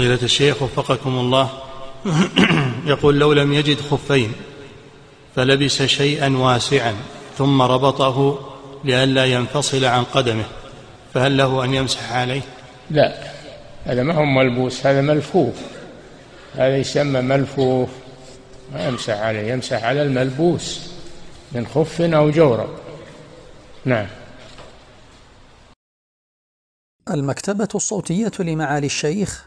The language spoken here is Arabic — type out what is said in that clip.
فضيلة الشيخ وفقكم الله يقول لو لم يجد خفين فلبس شيئا واسعا ثم ربطه لئلا ينفصل عن قدمه فهل له أن يمسح عليه لا هذا ما هو ملبوس هذا ملفوف هذا يسمى ملفوف ما يمسح عليه يمسح على الملبوس من خف أو جورب نعم المكتبة الصوتية لمعالي الشيخ